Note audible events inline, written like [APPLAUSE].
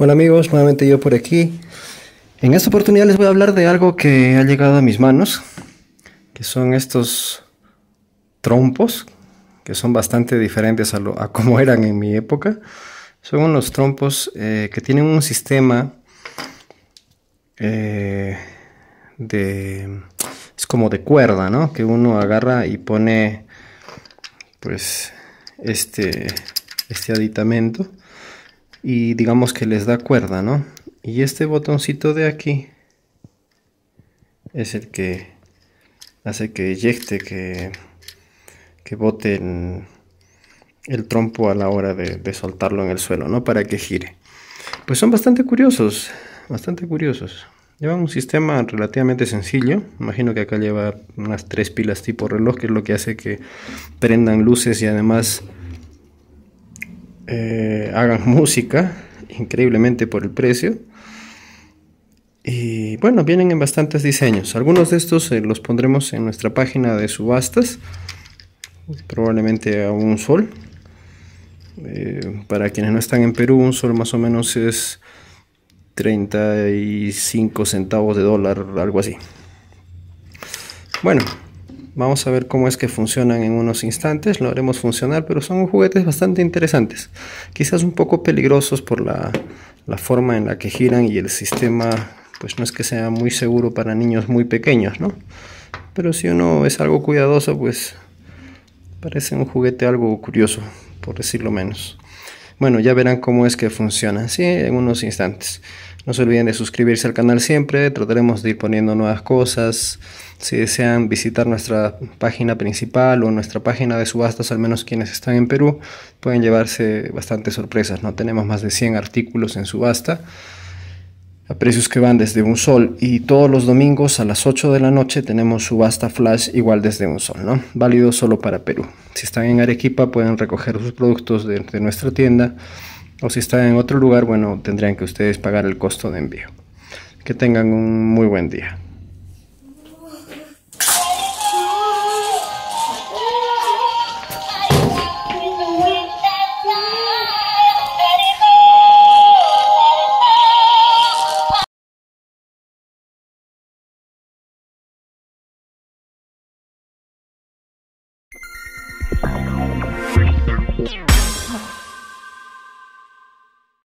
Hola amigos, nuevamente yo por aquí. En esta oportunidad les voy a hablar de algo que ha llegado a mis manos, que son estos trompos, que son bastante diferentes a, cómo como [LAUGHS] eran en mi época. Son unos trompos eh, que tienen un sistema eh, de... es como de cuerda, ¿no? Que uno agarra y pone pues este, este aditamento y digamos que les da cuerda, ¿no? Y este botoncito de aquí es el que hace que eyecte, que, que bote el, trompo a la hora de, de, soltarlo en el suelo, ¿no? Para que gire. Pues son bastante curiosos, bastante curiosos. Llevan un sistema relativamente sencillo. Imagino que acá lleva unas tres pilas tipo reloj, que es lo que hace que prendan luces y además eh, hagan [LAUGHS] música, increíblemente por el precio. Y bueno, vienen en bastantes diseños. Algunos de estos eh, los pondremos en nuestra página de subastas, probablemente a un sol. Eh, para quienes no están en Perú, un sol más o menos es 35 centavos de dólar, algo así. Bueno, Vamos a ver cómo es que funcionan en unos instantes, lo haremos funcionar, pero son juguetes bastante interesantes. Quizás un poco peligrosos por la, forma en la que giran y el sistema pues no es que sea muy seguro para niños muy pequeños, ¿no? Pero si uno es algo cuidadoso, pues parece un juguete algo curioso, por decirlo menos. Bueno, ya verán cómo es que funciona, ¿sí? En unos instantes. No se olviden de suscribirse al canal siempre, trataremos de ir poniendo nuevas cosas. Si desean visitar nuestra página principal o nuestra página de subastas, al menos quienes están en Perú, pueden llevarse bastantes sorpresas. ¿no? Tenemos más de 100 artículos en subasta a precios que van desde un sol y todos los domingos a las 8 de la noche tenemos subasta flash igual desde un sol, ¿no? Válido solo para Perú. Si están en Arequipa pueden recoger sus productos de nuestra tienda o si está en otro lugar, bueno, tendrían que ustedes pagar el costo de envío. Que tengan un muy buen día.